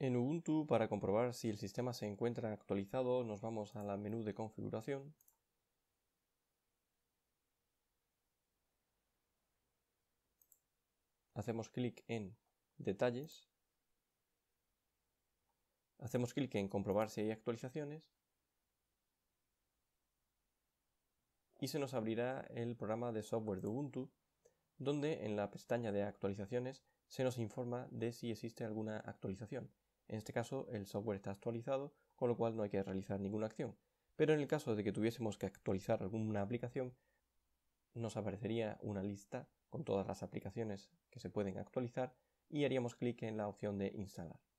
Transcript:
En Ubuntu, para comprobar si el sistema se encuentra actualizado, nos vamos al menú de configuración hacemos clic en detalles, hacemos clic en comprobar si hay actualizaciones y se nos abrirá el programa de software de Ubuntu donde en la pestaña de actualizaciones se nos informa de si existe alguna actualización. En este caso el software está actualizado, con lo cual no hay que realizar ninguna acción. Pero en el caso de que tuviésemos que actualizar alguna aplicación, nos aparecería una lista con todas las aplicaciones que se pueden actualizar y haríamos clic en la opción de instalar.